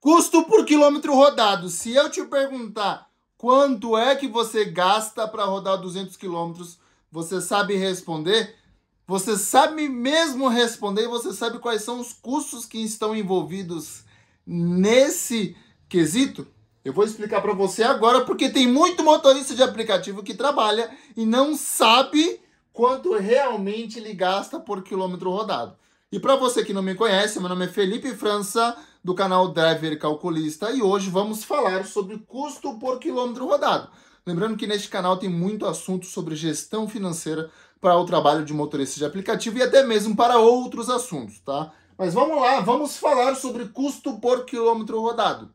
Custo por quilômetro rodado. Se eu te perguntar quanto é que você gasta para rodar 200 quilômetros, você sabe responder? Você sabe mesmo responder você sabe quais são os custos que estão envolvidos nesse quesito? Eu vou explicar para você agora porque tem muito motorista de aplicativo que trabalha e não sabe quanto realmente ele gasta por quilômetro rodado. E para você que não me conhece, meu nome é Felipe França, do canal Driver Calculista e hoje vamos falar sobre custo por quilômetro rodado. Lembrando que neste canal tem muito assunto sobre gestão financeira para o trabalho de motorista de aplicativo e até mesmo para outros assuntos, tá? Mas vamos lá, vamos falar sobre custo por quilômetro rodado.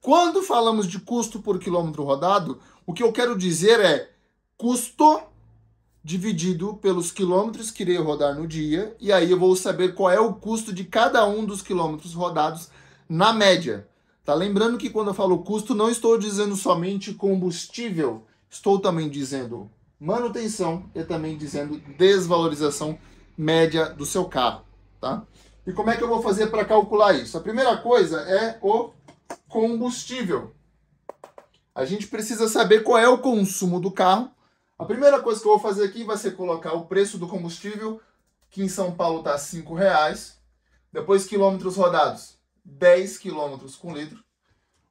Quando falamos de custo por quilômetro rodado, o que eu quero dizer é custo dividido pelos quilômetros que irei rodar no dia, e aí eu vou saber qual é o custo de cada um dos quilômetros rodados na média. Tá lembrando que quando eu falo custo, não estou dizendo somente combustível, estou também dizendo manutenção e também dizendo desvalorização média do seu carro, tá? E como é que eu vou fazer para calcular isso? A primeira coisa é o combustível. A gente precisa saber qual é o consumo do carro. A primeira coisa que eu vou fazer aqui vai ser colocar o preço do combustível, que em São Paulo está R$ reais. Depois, quilômetros rodados. 10 km com litro.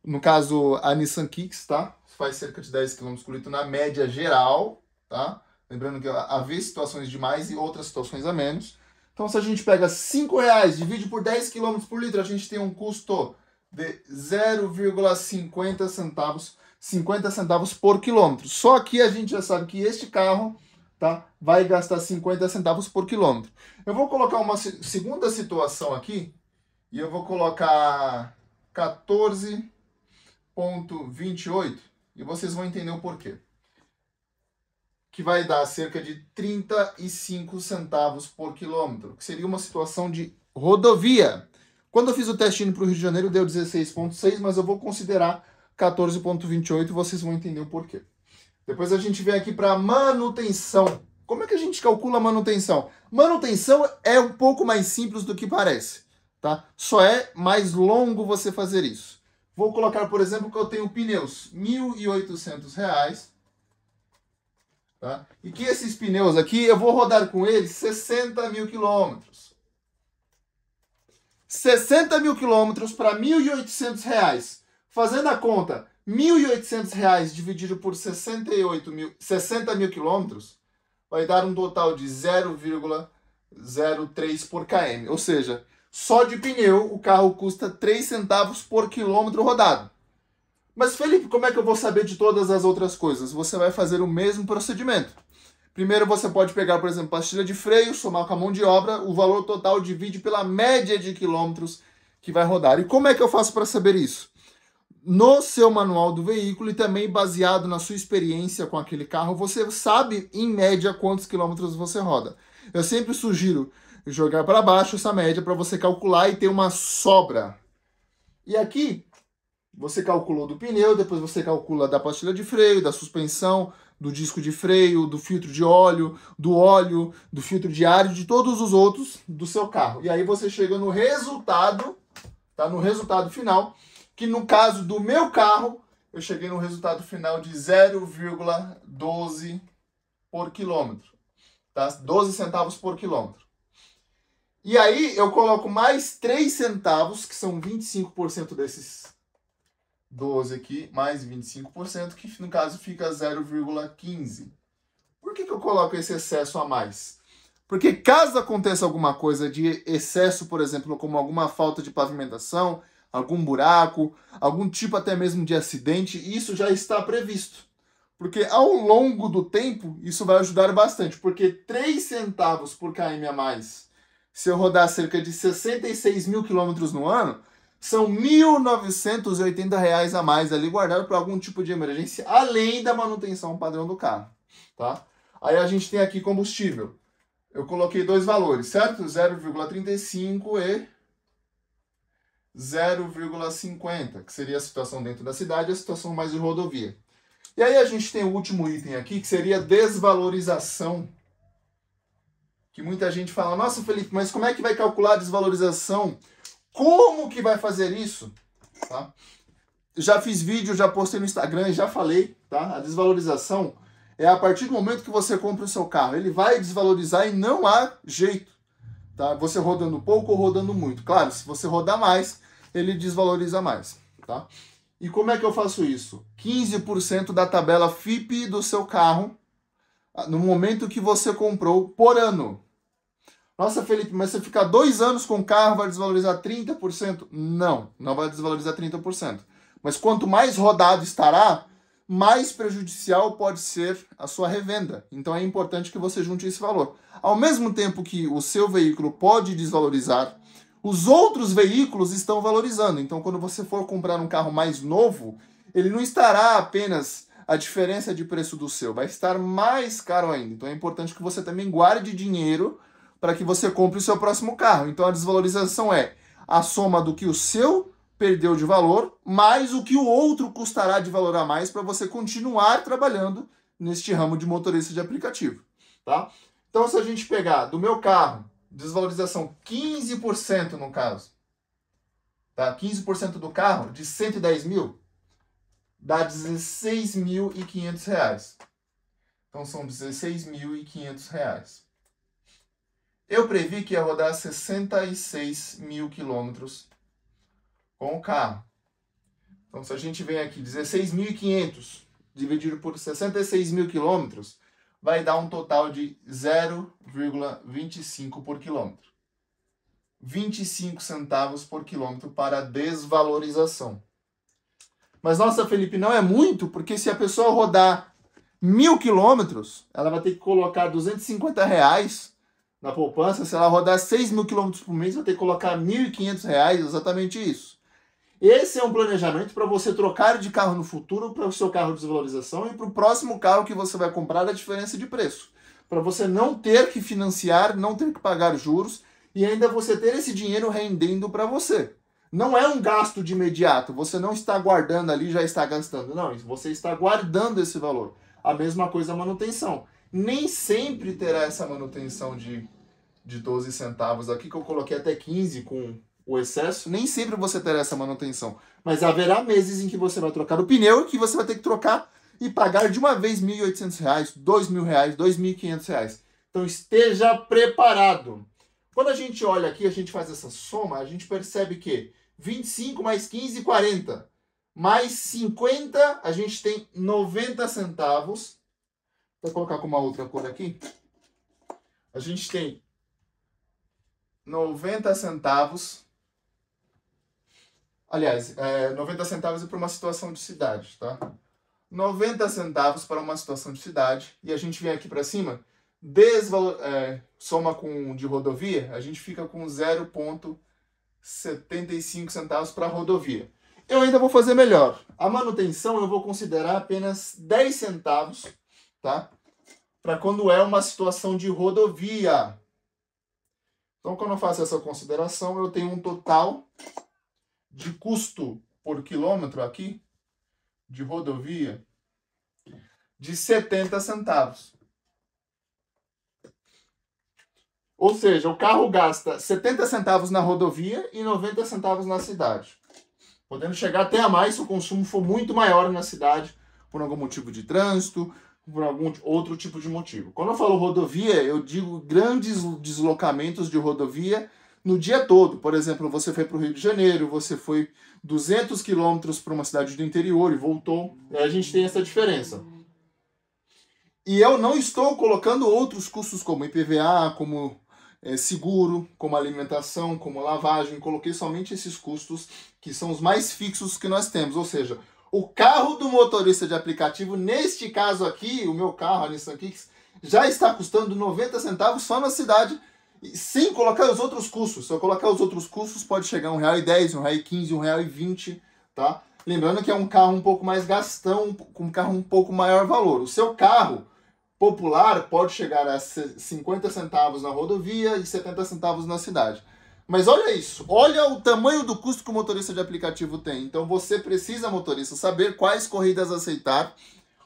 No caso, a Nissan Kicks, tá? Faz cerca de 10 km com litro na média geral, tá? Lembrando que havia situações de mais e outras situações a menos. Então, se a gente pega 5 reais, divide por 10 km por litro, a gente tem um custo de 0,50 centavos, 50 centavos por quilômetro. Só que a gente já sabe que este carro tá, vai gastar 50 centavos por quilômetro. Eu vou colocar uma segunda situação aqui, e eu vou colocar 14.28 e vocês vão entender o porquê. Que vai dar cerca de 35 centavos por quilômetro, que seria uma situação de rodovia. Quando eu fiz o teste indo para o Rio de Janeiro, deu 16,6, mas eu vou considerar 14,28 e vocês vão entender o porquê. Depois a gente vem aqui para manutenção. Como é que a gente calcula manutenção? Manutenção é um pouco mais simples do que parece. Tá? Só é mais longo você fazer isso. Vou colocar, por exemplo, que eu tenho pneus R$ 1.800, tá? e que esses pneus aqui, eu vou rodar com eles 60 mil quilômetros. 60 mil quilômetros para R$ 1.800. Fazendo a conta, R$ 1.800 dividido por 68 mil, 60 mil quilômetros vai dar um total de 0,03 por km. Ou seja, só de pneu o carro custa 3 centavos por quilômetro rodado. Mas Felipe, como é que eu vou saber de todas as outras coisas? Você vai fazer o mesmo procedimento. Primeiro você pode pegar, por exemplo, pastilha de freio, somar com a mão de obra, o valor total divide pela média de quilômetros que vai rodar. E como é que eu faço para saber isso? No seu manual do veículo e também baseado na sua experiência com aquele carro, você sabe em média quantos quilômetros você roda. Eu sempre sugiro jogar para baixo essa média para você calcular e ter uma sobra. E aqui, você calculou do pneu, depois você calcula da pastilha de freio, da suspensão, do disco de freio, do filtro de óleo, do óleo, do filtro de ar e de todos os outros do seu carro. E aí você chega no resultado, tá? No resultado final, que no caso do meu carro, eu cheguei no resultado final de 0,12 por quilômetro, tá? 12 centavos por quilômetro. E aí eu coloco mais 3 centavos, que são 25% desses 12 aqui, mais 25%, que no caso fica 0,15. Por que, que eu coloco esse excesso a mais? Porque caso aconteça alguma coisa de excesso, por exemplo, como alguma falta de pavimentação, algum buraco, algum tipo até mesmo de acidente, isso já está previsto. Porque ao longo do tempo, isso vai ajudar bastante. Porque 3 centavos por km a mais se eu rodar cerca de 66 mil quilômetros no ano, são R$ 1.980 a mais ali guardado para algum tipo de emergência, além da manutenção padrão do carro, tá? Aí a gente tem aqui combustível. Eu coloquei dois valores, certo? 0,35 e 0,50, que seria a situação dentro da cidade e a situação mais de rodovia. E aí a gente tem o último item aqui, que seria desvalorização que muita gente fala: "Nossa, Felipe, mas como é que vai calcular a desvalorização? Como que vai fazer isso?" Tá? Já fiz vídeo, já postei no Instagram e já falei, tá? A desvalorização é a partir do momento que você compra o seu carro, ele vai desvalorizar e não há jeito, tá? Você rodando pouco ou rodando muito. Claro, se você rodar mais, ele desvaloriza mais, tá? E como é que eu faço isso? 15% da tabela FIP do seu carro ah, no momento que você comprou por ano. Nossa, Felipe, mas você ficar dois anos com o carro vai desvalorizar 30%? Não, não vai desvalorizar 30%. Mas quanto mais rodado estará, mais prejudicial pode ser a sua revenda. Então é importante que você junte esse valor. Ao mesmo tempo que o seu veículo pode desvalorizar, os outros veículos estão valorizando. Então quando você for comprar um carro mais novo, ele não estará apenas a diferença de preço do seu, vai estar mais caro ainda. Então é importante que você também guarde dinheiro para que você compre o seu próximo carro. Então a desvalorização é a soma do que o seu perdeu de valor mais o que o outro custará de valor a mais para você continuar trabalhando neste ramo de motorista de aplicativo, tá? Então se a gente pegar do meu carro, desvalorização 15% no caso, tá? 15% do carro de 110 mil dá 16.500 reais. Então são 16.500 reais. Eu previ que ia rodar 66 mil quilômetros com o carro. Então, se a gente vem aqui 16.500 dividido por 66 mil quilômetros, vai dar um total de 0,25 por quilômetro. 25 centavos por quilômetro para desvalorização. Mas nossa, Felipe, não é muito, porque se a pessoa rodar mil quilômetros, ela vai ter que colocar 250 reais na poupança, se ela rodar 6 mil quilômetros por mês, vai ter que colocar 1.500 reais, exatamente isso. Esse é um planejamento para você trocar de carro no futuro, para o seu carro de desvalorização e para o próximo carro que você vai comprar a diferença de preço. Para você não ter que financiar, não ter que pagar juros e ainda você ter esse dinheiro rendendo para você. Não é um gasto de imediato, você não está guardando ali já está gastando. Não, você está guardando esse valor. A mesma coisa a manutenção. Nem sempre terá essa manutenção de de 12 centavos aqui, que eu coloquei até 15 com o excesso, nem sempre você terá essa manutenção. Mas haverá meses em que você vai trocar o pneu que você vai ter que trocar e pagar de uma vez R$ 1.800, R$ 2.000, R$ 2.500. Então esteja preparado. Quando a gente olha aqui, a gente faz essa soma, a gente percebe que 25 mais 15, 40. Mais 50, a gente tem 90 centavos. Vou colocar com uma outra cor aqui. A gente tem 90 centavos. Aliás, é, 90 centavos é para uma situação de cidade, tá? 90 centavos para uma situação de cidade. E a gente vem aqui para cima, desvalor, é, soma com de rodovia, a gente fica com 0,75 centavos para rodovia. Eu ainda vou fazer melhor. A manutenção eu vou considerar apenas 10 centavos, tá? Para quando é uma situação de rodovia. Então, quando eu faço essa consideração, eu tenho um total de custo por quilômetro aqui, de rodovia, de 70 centavos. Ou seja, o carro gasta 70 centavos na rodovia e 90 centavos na cidade. Podendo chegar até a mais se o consumo for muito maior na cidade, por algum motivo de trânsito, por algum outro tipo de motivo. Quando eu falo rodovia, eu digo grandes deslocamentos de rodovia no dia todo. Por exemplo, você foi para o Rio de Janeiro, você foi 200 quilômetros para uma cidade do interior e voltou. É, a gente tem essa diferença. E eu não estou colocando outros custos como IPVA, como é, seguro, como alimentação, como lavagem. Coloquei somente esses custos que são os mais fixos que nós temos. Ou seja, o carro do motorista de aplicativo, neste caso aqui, o meu carro, a Nissan Kicks, já está custando 90 centavos só na cidade, sem colocar os outros custos. Se eu colocar os outros custos, pode chegar a R$1,10, R$1,15, R$1,20, tá? Lembrando que é um carro um pouco mais gastão, um carro um pouco maior valor. O seu carro popular pode chegar a 50 centavos na rodovia e 70 centavos na cidade. Mas olha isso, olha o tamanho do custo que o motorista de aplicativo tem. Então você precisa, motorista, saber quais corridas aceitar,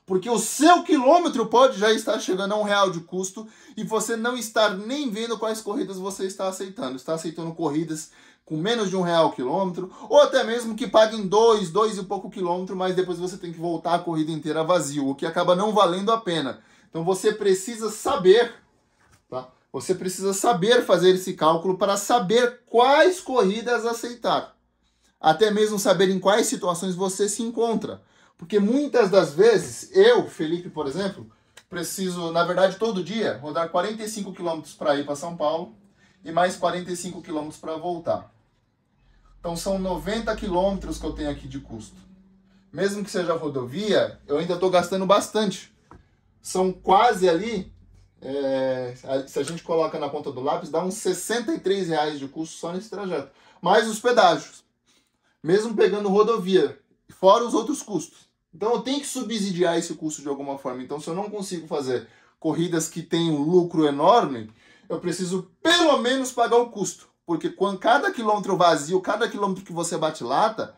porque o seu quilômetro pode já estar chegando a um real de custo e você não estar nem vendo quais corridas você está aceitando. Está aceitando corridas com menos de um real o quilômetro, ou até mesmo que paguem dois, dois e pouco quilômetro, mas depois você tem que voltar a corrida inteira vazio, o que acaba não valendo a pena. Então você precisa saber, tá? Você precisa saber fazer esse cálculo para saber quais corridas aceitar. Até mesmo saber em quais situações você se encontra. Porque muitas das vezes, eu, Felipe, por exemplo, preciso, na verdade, todo dia, rodar 45 km para ir para São Paulo e mais 45 km para voltar. Então são 90 km que eu tenho aqui de custo. Mesmo que seja rodovia, eu ainda estou gastando bastante. São quase ali é, se a gente coloca na ponta do lápis, dá uns 63 reais de custo só nesse trajeto. Mais os pedágios. Mesmo pegando rodovia, fora os outros custos. Então eu tenho que subsidiar esse custo de alguma forma. Então, se eu não consigo fazer corridas que têm um lucro enorme, eu preciso pelo menos pagar o custo. Porque com cada quilômetro vazio, cada quilômetro que você bate lata,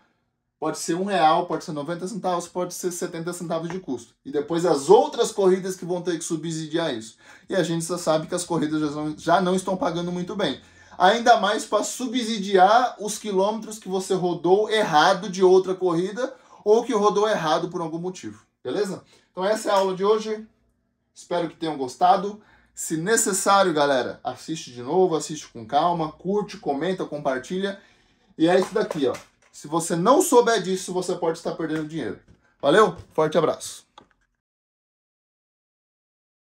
Pode ser um real, pode ser 90 centavos, pode ser 70 centavos de custo. E depois as outras corridas que vão ter que subsidiar isso. E a gente já sabe que as corridas já não, já não estão pagando muito bem. Ainda mais para subsidiar os quilômetros que você rodou errado de outra corrida ou que rodou errado por algum motivo. Beleza? Então essa é a aula de hoje. Espero que tenham gostado. Se necessário, galera, assiste de novo, assiste com calma, curte, comenta, compartilha. E é isso daqui, ó. Se você não souber disso, você pode estar perdendo dinheiro. Valeu, forte abraço.